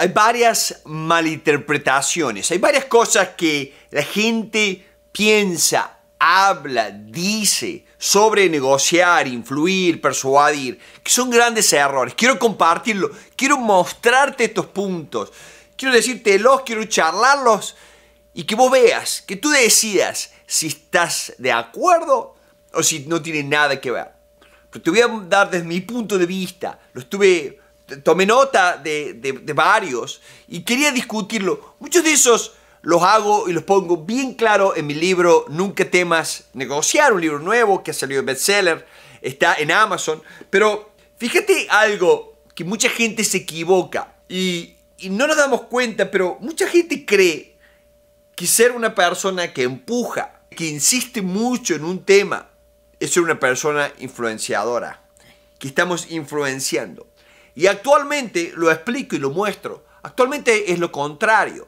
hay varias malinterpretaciones, hay varias cosas que la gente piensa, habla, dice sobre negociar, influir, persuadir, que son grandes errores. Quiero compartirlo, quiero mostrarte estos puntos, quiero decírtelos, quiero charlarlos y que vos veas, que tú decidas si estás de acuerdo o si no tiene nada que ver. Pero te voy a dar desde mi punto de vista, lo estuve tomé nota de, de, varios y quería discutirlo. Muchos de esos los hago y los pongo bien claro en mi libro Nunca temas negociar, un libro nuevo que ha salido bestseller, está en Amazon. Pero fíjate algo que mucha gente se equivoca y, y no nos damos cuenta, pero mucha gente cree que ser una persona que empuja, que insiste mucho en un tema, es ser una persona influenciadora, que estamos influenciando. Y actualmente lo explico y lo muestro. Actualmente es lo contrario.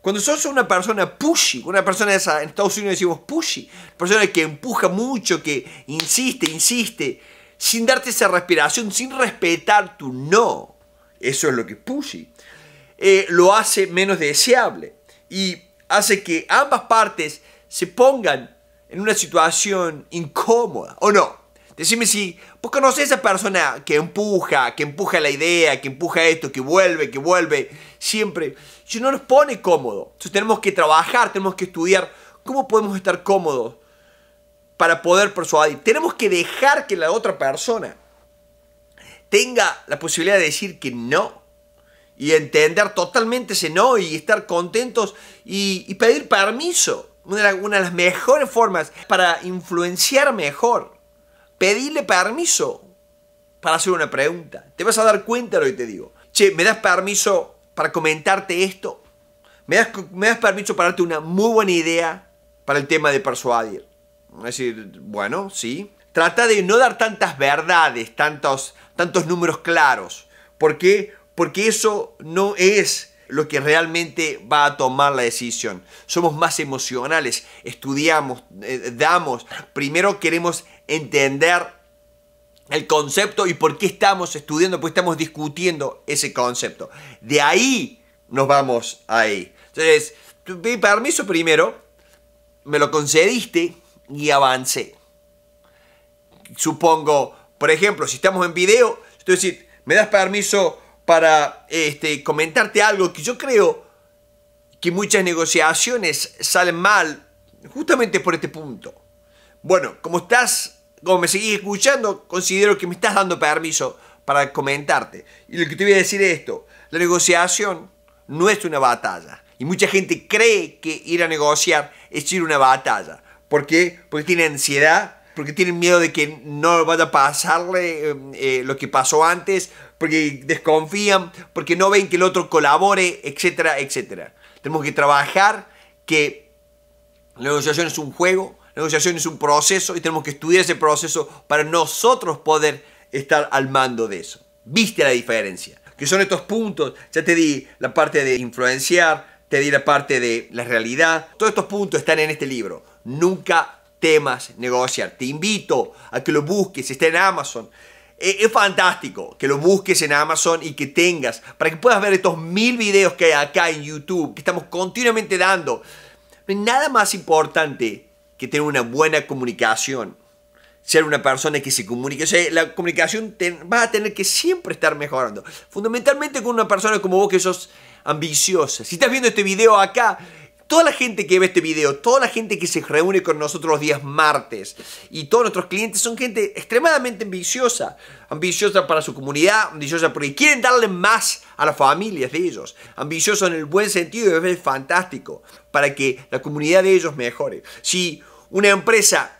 Cuando sos una persona pushy, una persona esa, en Estados Unidos decimos pushy, persona que empuja mucho, que insiste, insiste, sin darte esa respiración, sin respetar tu no, eso es lo que es pushy, eh, lo hace menos deseable y hace que ambas partes se pongan en una situación incómoda, ¿o no? Decime si vos pues, conocés a esa persona que empuja, que empuja la idea, que empuja esto, que vuelve, que vuelve, siempre. Si no nos pone cómodo. Entonces tenemos que trabajar, tenemos que estudiar cómo podemos estar cómodos para poder persuadir. Tenemos que dejar que la otra persona tenga la posibilidad de decir que no y entender totalmente ese no y estar contentos y, pedir permiso. de, una de las mejores formas para influenciar mejor Pedile permiso para hacer una pregunta. Te vas a dar cuenta de lo que te digo. Che, ¿me das permiso para comentarte esto? ¿Me das, me das permiso para darte una muy buena idea para el tema de persuadir? Es decir, bueno, sí. Trata de no dar tantas verdades, tantos, tantos números claros. ¿Por qué? Porque eso no es lo que realmente va a tomar la decisión. Somos más emocionales, estudiamos, eh, damos. Primero queremos entender el concepto y por qué estamos estudiando, pues estamos discutiendo ese concepto. De ahí nos vamos ahí. Entonces, tu permiso primero, me lo concediste y avancé. Supongo, por ejemplo, si estamos en video, estoy decir, me das permiso para este, comentarte algo que yo creo que muchas negociaciones salen mal justamente por este punto. Bueno, como estás, como me seguís escuchando, considero que me estás dando permiso para comentarte. Y lo que te voy a decir es esto, la negociación no es una batalla. Y mucha gente cree que ir a negociar es ir a una batalla. ¿Por qué? Porque tiene ansiedad, porque tienen miedo de que no vaya a pasarle eh, eh, lo que pasó antes, porque desconfían, porque no ven que el otro colabore, etcétera, etcétera. Tenemos que trabajar que la negociación es un juego, la negociación es un proceso y tenemos que estudiar ese proceso para nosotros poder estar al mando de eso. ¿Viste la diferencia? Que son estos puntos. Ya te di la parte de influenciar, te di la parte de la realidad. Todos estos puntos están en este libro. Nunca temas negociar. Te invito a que lo busques, está en Amazon. E, es fantástico que lo busques en Amazon y que tengas, para que puedas ver estos mil videos que hay acá en YouTube, que estamos continuamente dando. nada más importante que tener una buena comunicación, ser una persona que se comunique. O la comunicación vas a tener que siempre estar mejorando. Fundamentalmente con una persona como vos que sos ambiciosa. Si estás viendo este video acá, toda la gente que ve este video, toda la gente que se reúne con nosotros los días martes y todos nuestros clientes son gente extremadamente ambiciosa. Ambiciosa para su comunidad, ambiciosa porque quieren darle más a las familias de ellos. Ambiciosa en el buen sentido y es fantástico para que la comunidad de ellos mejore. Si una empresa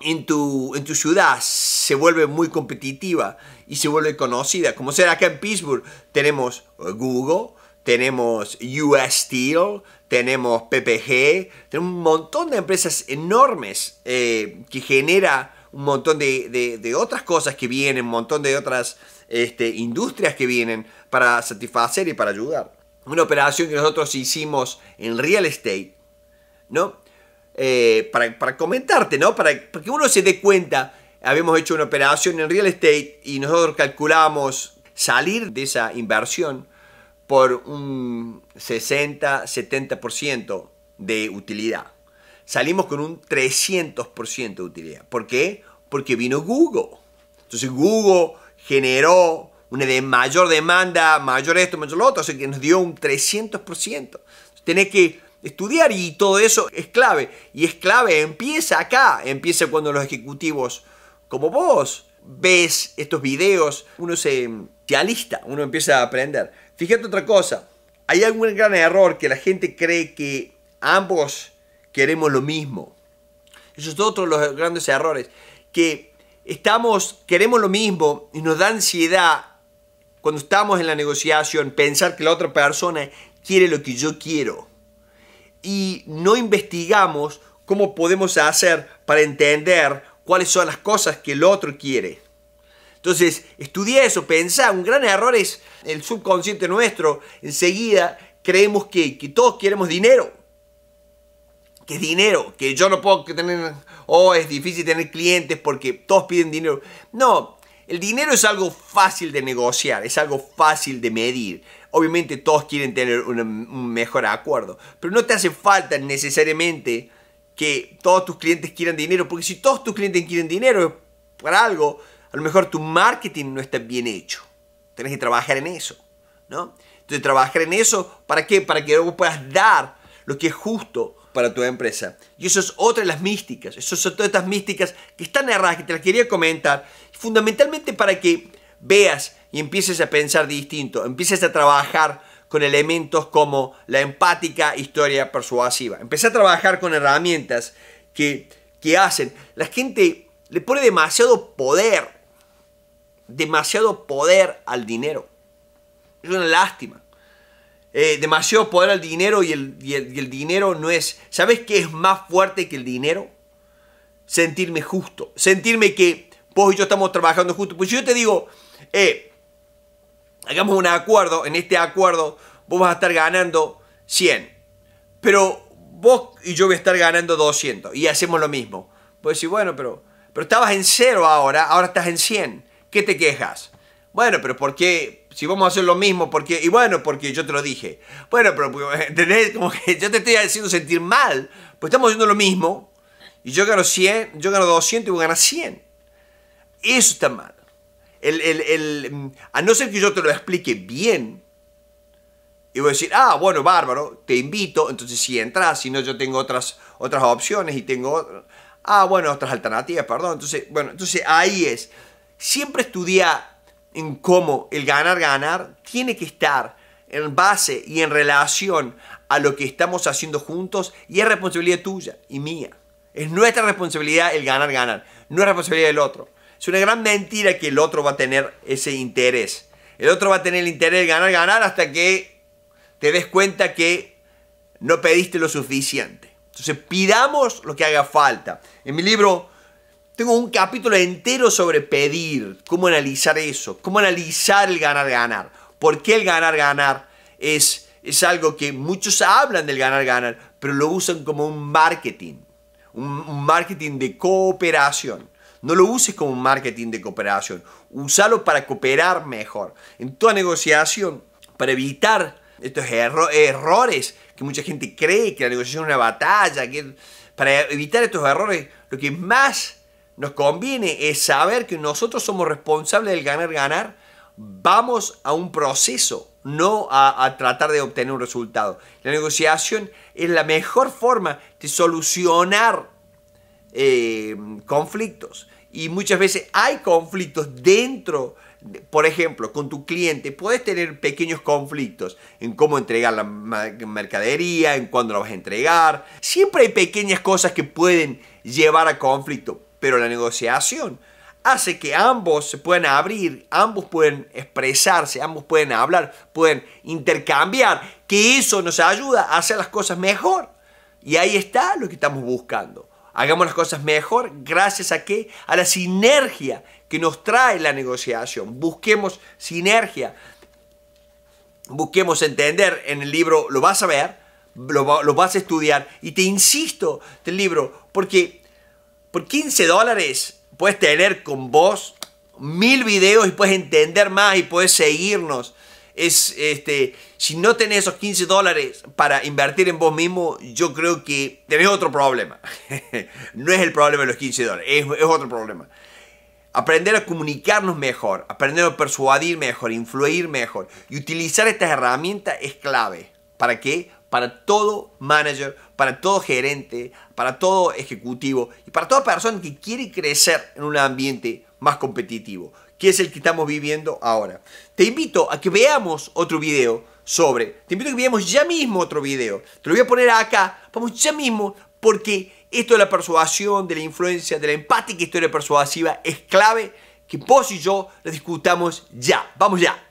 en tu, en tu ciudad se vuelve muy competitiva y se vuelve conocida, como será acá en Pittsburgh, tenemos eh, Google, tenemos US Steel, tenemos PPG, tenemos un montón de empresas enormes eh, que genera un montón de, otras cosas que vienen, un montón de otras este, industrias que vienen para satisfacer y para ayudar. Una operación que nosotros hicimos en real estate, ¿no? Eh, para, comentarte, ¿no? Para, para, que uno se dé cuenta, habíamos hecho una operación en real estate y nosotros calculamos salir de esa inversión por un 60-70% de utilidad. Salimos con un 300% de utilidad. ¿Por qué? Porque vino Google. Entonces Google generó una mayor demanda, mayor esto, mayor lo otro, así que nos dio un 300%. Tenés que estudiar y todo eso es clave. Y es clave, empieza acá, empieza cuando los ejecutivos como vos ves estos videos, uno se, se alista, uno empieza a aprender. Fíjate otra cosa, hay algún gran error que la gente cree que ambos queremos lo mismo. Eso es otro de los grandes errores, que estamos, queremos lo mismo y nos da ansiedad cuando estamos en la negociación pensar que la otra persona quiere lo que yo quiero. Y no investigamos cómo podemos hacer para entender cuáles son las cosas que el otro quiere. Entonces, estudia eso, pensá, un gran error es el subconsciente nuestro, enseguida creemos que, todos queremos dinero, que es dinero, que yo no puedo tener, o oh, es difícil tener clientes porque todos piden dinero. No, el dinero es algo fácil de negociar, es algo fácil de medir. Obviamente todos quieren tener un, un mejor acuerdo, pero no te hace falta necesariamente que todos tus clientes quieran dinero, porque si todos tus clientes quieren dinero, para algo, a lo mejor tu marketing no está bien hecho. Tienes que trabajar en eso, ¿no? Entonces, trabajar en eso, ¿para qué? Para que luego puedas dar lo que es justo para tu empresa. Y eso es otra de las místicas. Eso son todas estas místicas que están erradas, que te las quería comentar. Fundamentalmente para que veas y empieces a pensar distinto, empieces a trabajar con elementos como la empática historia persuasiva. Empecé a trabajar con herramientas que, que hacen. La gente le pone demasiado poder demasiado poder al dinero. Es una lástima. Eh, demasiado poder al dinero y el, dinero no es... ¿Sabes qué es más fuerte que el dinero? Sentirme justo. Sentirme que vos y yo estamos trabajando justo. Pues yo te digo, eh, hagamos un acuerdo. En este acuerdo vos vas a estar ganando 100. Pero vos y yo voy a estar ganando 200. Y hacemos lo mismo. Pues sí, bueno, pero, pero estabas en cero ahora. Ahora estás en 100. ¿Qué te quejas? Bueno, pero ¿por qué? Si vamos a hacer lo mismo, ¿por qué? Y bueno, porque yo te lo dije. Bueno, pero pues, ¿entendés? Como que yo te estoy haciendo sentir mal, pues estamos haciendo lo mismo. Y yo gano 100, yo gano 200 y vos ganas 100. Eso está mal. El, mm, a no ser que yo te lo explique bien, y voy a decir, ah, bueno, bárbaro, te invito, entonces si entras, si no, yo tengo otras, otras opciones y tengo, ah, bueno, otras alternativas, perdón. Entonces, bueno, entonces ahí es siempre estudia en cómo el ganar-ganar tiene que estar en base y en relación a lo que estamos haciendo juntos y es responsabilidad tuya y mía. Es nuestra responsabilidad el ganar-ganar, no es responsabilidad del otro. Es una gran mentira que el otro va a tener ese interés. El otro va a tener el interés de ganar-ganar hasta que te des cuenta que no pediste lo suficiente. Entonces pidamos lo que haga falta. En mi libro tengo un capítulo entero sobre pedir, cómo analizar eso, cómo analizar el ganar-ganar. ¿Por qué el ganar-ganar es, es algo que muchos hablan del ganar-ganar, pero lo usan como un marketing, un, marketing de cooperación? No lo uses como un marketing de cooperación, usalo para cooperar mejor. En toda negociación, para evitar estos errores que mucha gente cree que la negociación es una batalla, que para evitar estos errores, lo que más nos conviene saber que nosotros somos responsables del ganar-ganar. Vamos a un proceso, no a, tratar de obtener un resultado. La negociación es la mejor forma de solucionar eh, conflictos. Y muchas veces hay conflictos dentro por ejemplo, con tu cliente, puedes tener pequeños conflictos en cómo entregar la mercadería, en cuándo la vas a entregar. Siempre hay pequeñas cosas que pueden llevar a conflicto pero la negociación hace que ambos se puedan abrir, ambos pueden expresarse, ambos pueden hablar, pueden intercambiar, que eso nos ayuda a hacer las cosas mejor. Y ahí está lo que estamos buscando. Hagamos las cosas mejor gracias a qué? A la sinergia que nos trae la negociación. Busquemos sinergia. Busquemos entender, en el libro lo vas a ver, lo, vas a estudiar y te insisto el libro, porque por 15 dólares puedes tener con vos mil videos y puedes entender más y puedes seguirnos. Es, este, si no tenés esos 15 dólares para invertir en vos mismo, yo creo que tenés otro problema. no es el problema de los 15 dólares, es, otro problema. Aprender a comunicarnos mejor, aprender a persuadir mejor, influir mejor y utilizar estas herramientas es clave. ¿Para qué? para todo manager, para todo gerente, para todo ejecutivo y para toda persona que quiere crecer en un ambiente más competitivo, que es el que estamos viviendo ahora. Te invito a que veamos otro video sobre, te invito a que veamos ya mismo otro video, te lo voy a poner acá, vamos ya mismo porque esto de la persuasión, de la influencia, de la empática historia persuasiva es clave que vos y yo la discutamos ya, vamos ya.